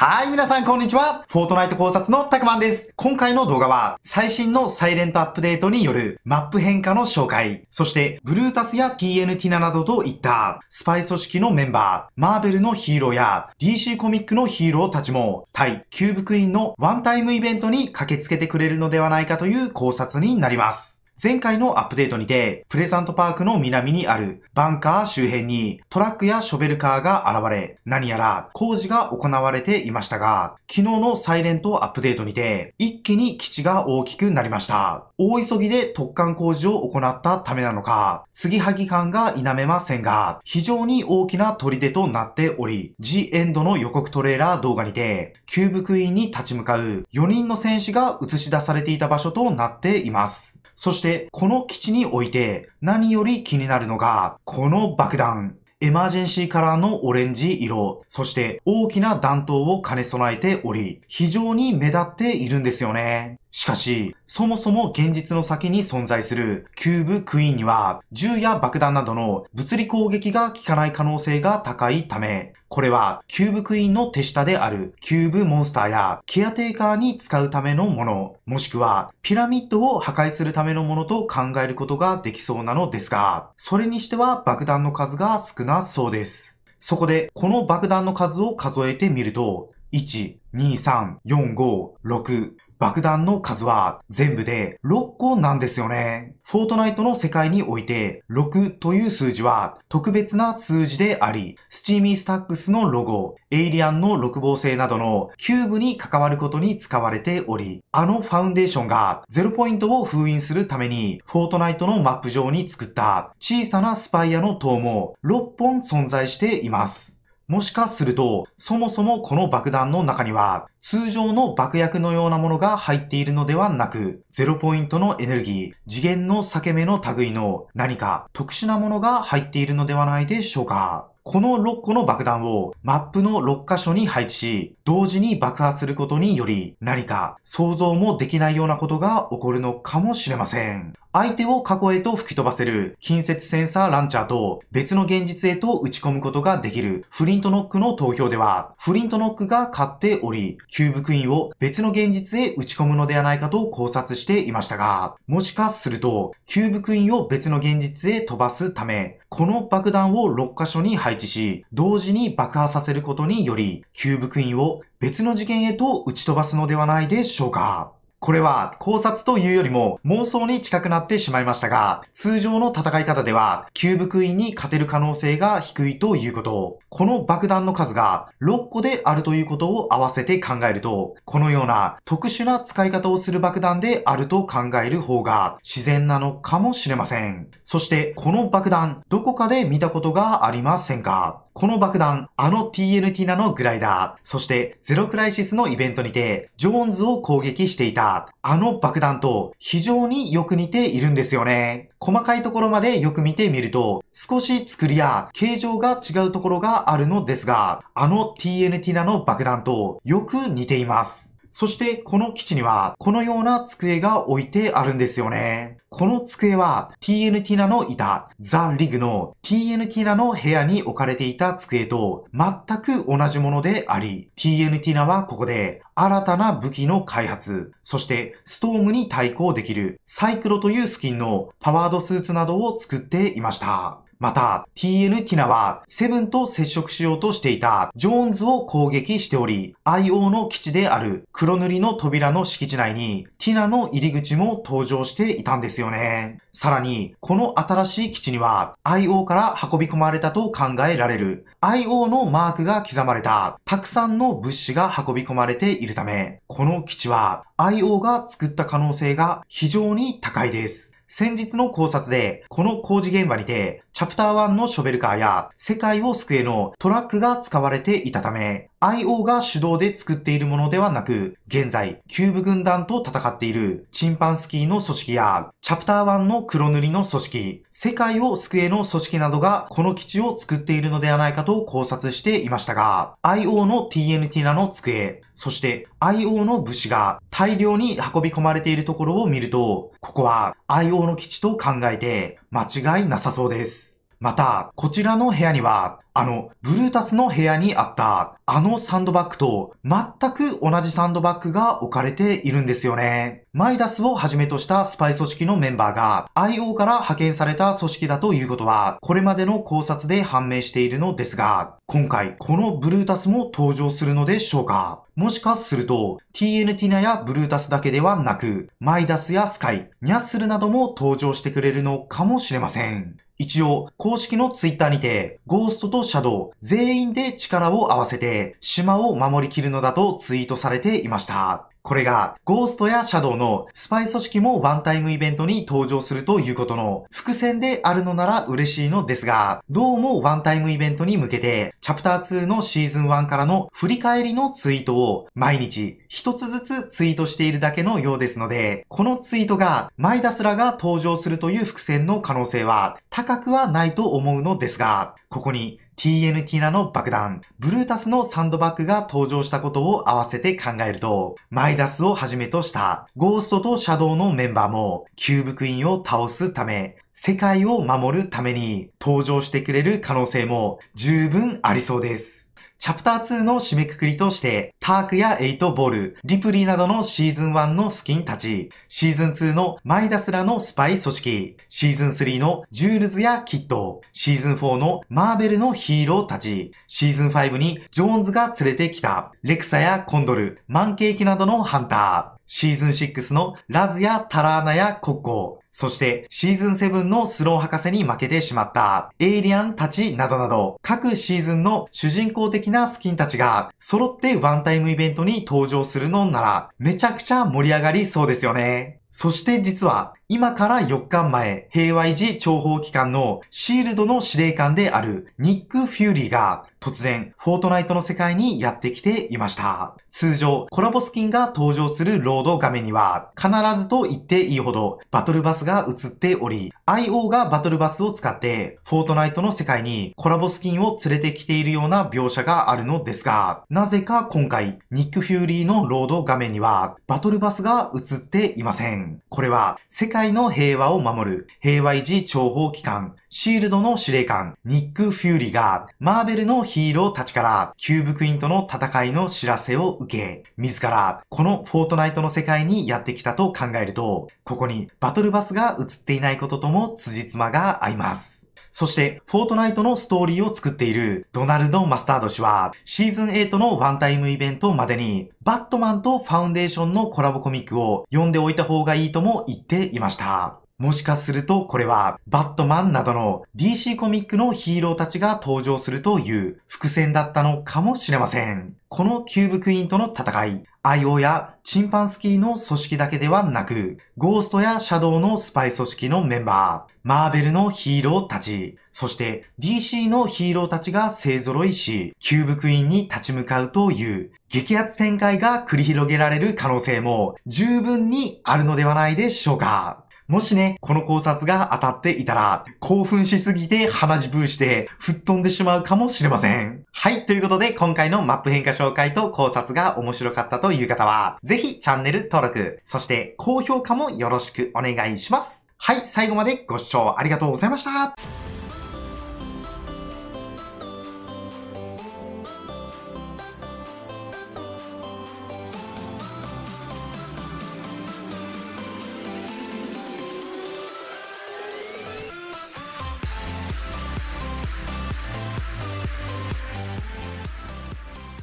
はい、皆さんこんにちは。フォートナイト考察のたくまんです。今回の動画は、最新のサイレントアップデートによるマップ変化の紹介、そして、ブルータスや TNT などといった、スパイ組織のメンバー、マーベルのヒーローや、DC コミックのヒーローたちも、対キューブクイーンのワンタイムイベントに駆けつけてくれるのではないかという考察になります。前回のアップデートにて、プレザントパークの南にあるバンカー周辺にトラックやショベルカーが現れ、何やら工事が行われていましたが、昨日のサイレントアップデートにて、一気に基地が大きくなりました。大急ぎで突貫工事を行ったためなのか、継ぎはぎ感が否めませんが、非常に大きな砦となっており、G エンドの予告トレーラー動画にて、キューブクイーンに立ち向かう4人の戦士が映し出されていた場所となっています。そして、この基地において、何より気になるのが、この爆弾。エマージェンシーカラーのオレンジ色、そして大きな弾頭を兼ね備えており、非常に目立っているんですよね。しかし、そもそも現実の先に存在するキューブクイーンには、銃や爆弾などの物理攻撃が効かない可能性が高いため、これは、キューブクイーンの手下であるキューブモンスターやケアテイカーに使うためのもの、もしくはピラミッドを破壊するためのものと考えることができそうなのですが、それにしては爆弾の数が少なそうです。そこで、この爆弾の数を数えてみると、1、2、3、4、5、6、爆弾の数は全部で6個なんですよね。フォートナイトの世界において6という数字は特別な数字であり、スチーミースタックスのロゴ、エイリアンの6芒星などのキューブに関わることに使われており、あのファウンデーションが0ポイントを封印するためにフォートナイトのマップ上に作った小さなスパイアの塔も6本存在しています。もしかすると、そもそもこの爆弾の中には、通常の爆薬のようなものが入っているのではなく、ゼロポイントのエネルギー、次元の裂け目の類の何か特殊なものが入っているのではないでしょうか。この6個の爆弾をマップの6箇所に配置し、同時に爆破することにより、何か想像もできないようなことが起こるのかもしれません。相手を過去へと吹き飛ばせる、近接センサーランチャーと別の現実へと打ち込むことができる、フリントノックの投票では、フリントノックが勝っており、キューブクイーンを別の現実へ打ち込むのではないかと考察していましたが、もしかすると、キューブクイーンを別の現実へ飛ばすため、この爆弾を6箇所に配置し、同時に爆破させることにより、キューブクイーンを別の次元へと打ち飛ばすのではないでしょうか。これは考察というよりも妄想に近くなってしまいましたが、通常の戦い方ではキューブクイーンに勝てる可能性が低いということ。この爆弾の数が6個であるということを合わせて考えると、このような特殊な使い方をする爆弾であると考える方が自然なのかもしれません。そしてこの爆弾、どこかで見たことがありませんかこの爆弾、あの TNT ナのグライダー、そしてゼロクライシスのイベントにて、ジョーンズを攻撃していた、あの爆弾と非常によく似ているんですよね。細かいところまでよく見てみると、少し作りや形状が違うところがあるのですが、あの TNT ナの爆弾とよく似ています。そしてこの基地にはこのような机が置いてあるんですよね。この机は TNT ナの板、ザ・リグの TNT ナの部屋に置かれていた机と全く同じものであり、TNT ナはここで新たな武器の開発、そしてストームに対抗できるサイクロというスキンのパワードスーツなどを作っていました。また、TN ティナは、セブンと接触しようとしていたジョーンズを攻撃しており、IO の基地である黒塗りの扉の敷地内に、ティナの入り口も登場していたんですよね。さらに、この新しい基地には、IO から運び込まれたと考えられる、IO のマークが刻まれた、たくさんの物資が運び込まれているため、この基地は、IO が作った可能性が非常に高いです。先日の考察で、この工事現場にて、チャプター1のショベルカーや、世界を救えのトラックが使われていたため、IO が主導で作っているものではなく、現在、キューブ軍団と戦っているチンパンスキーの組織や、チャプター1の黒塗りの組織、世界を救えの組織などがこの基地を作っているのではないかと考察していましたが、IO の TNT なの机、そして愛王の武士が大量に運び込まれているところを見ると、ここは愛王の基地と考えて間違いなさそうです。また、こちらの部屋には、あの、ブルータスの部屋にあった、あのサンドバッグと全く同じサンドバッグが置かれているんですよね。マイダスをはじめとしたスパイ組織のメンバーが IO から派遣された組織だということは、これまでの考察で判明しているのですが、今回このブルータスも登場するのでしょうかもしかすると、TNT ナやブルータスだけではなく、マイダスやスカイ、ニャッスルなども登場してくれるのかもしれません。一応、公式のツイッターにて、ゴーストとシャドウ、全員で力を合わせて、島を守りきるのだとツイートされていました。これが、ゴーストやシャドウのスパイ組織もワンタイムイベントに登場するということの、伏線であるのなら嬉しいのですが、どうもワンタイムイベントに向けて、チャプター2のシーズン1からの振り返りのツイートを毎日一つずつツイートしているだけのようですので、このツイートがマイダスラが登場するという伏線の可能性は高くはないと思うのですが、ここに TNT ナの爆弾、ブルータスのサンドバッグが登場したことを合わせて考えると、マイダスをはじめとしたゴーストとシャドウのメンバーも、キューブクイーンを倒すため、世界を守るために登場してくれる可能性も十分ありそうです。チャプター2の締めくくりとして、タークやエイトボール、リプリーなどのシーズン1のスキンたち、シーズン2のマイダスらのスパイ組織、シーズン3のジュールズやキッド、シーズン4のマーベルのヒーローたち、シーズン5にジョーンズが連れてきた、レクサやコンドル、マンケーキなどのハンター、シーズン6のラズやタラーナやコッコー。そしてシーズン7のスロー博士に負けてしまったエイリアンたちなどなど各シーズンの主人公的なスキンたちが揃ってワンタイムイベントに登場するのならめちゃくちゃ盛り上がりそうですよね。そして実は今から4日前平和維持諜報機関のシールドの司令官であるニック・フューリーが突然、フォートナイトの世界にやってきていました。通常、コラボスキンが登場するロード画面には、必ずと言っていいほど、バトルバスが映っており、IO がバトルバスを使って、フォートナイトの世界にコラボスキンを連れてきているような描写があるのですが、なぜか今回、ニック・フューリーのロード画面には、バトルバスが映っていません。これは、世界の平和を守る、平和維持諜報機関、シールドの司令官、ニック・フューリが、マーベルのヒーローたちから、キューブクイーンとの戦いの知らせを受け、自ら、このフォートナイトの世界にやってきたと考えると、ここにバトルバスが映っていないこととも辻褄が合います。そして、フォートナイトのストーリーを作っているドナルド・マスタード氏は、シーズン8のワンタイムイベントまでに、バットマンとファウンデーションのコラボコミックを読んでおいた方がいいとも言っていました。もしかするとこれはバットマンなどの DC コミックのヒーローたちが登場するという伏線だったのかもしれません。このキューブクイーンとの戦い、IO やチンパンスキーの組織だけではなく、ゴーストやシャドウのスパイ組織のメンバー、マーベルのヒーローたち、そして DC のヒーローたちが勢揃いし、キューブクイーンに立ち向かうという激アツ展開が繰り広げられる可能性も十分にあるのではないでしょうか。もしね、この考察が当たっていたら、興奮しすぎて鼻血ブーして、吹っ飛んでしまうかもしれません。はい、ということで今回のマップ変化紹介と考察が面白かったという方は、ぜひチャンネル登録、そして高評価もよろしくお願いします。はい、最後までご視聴ありがとうございました。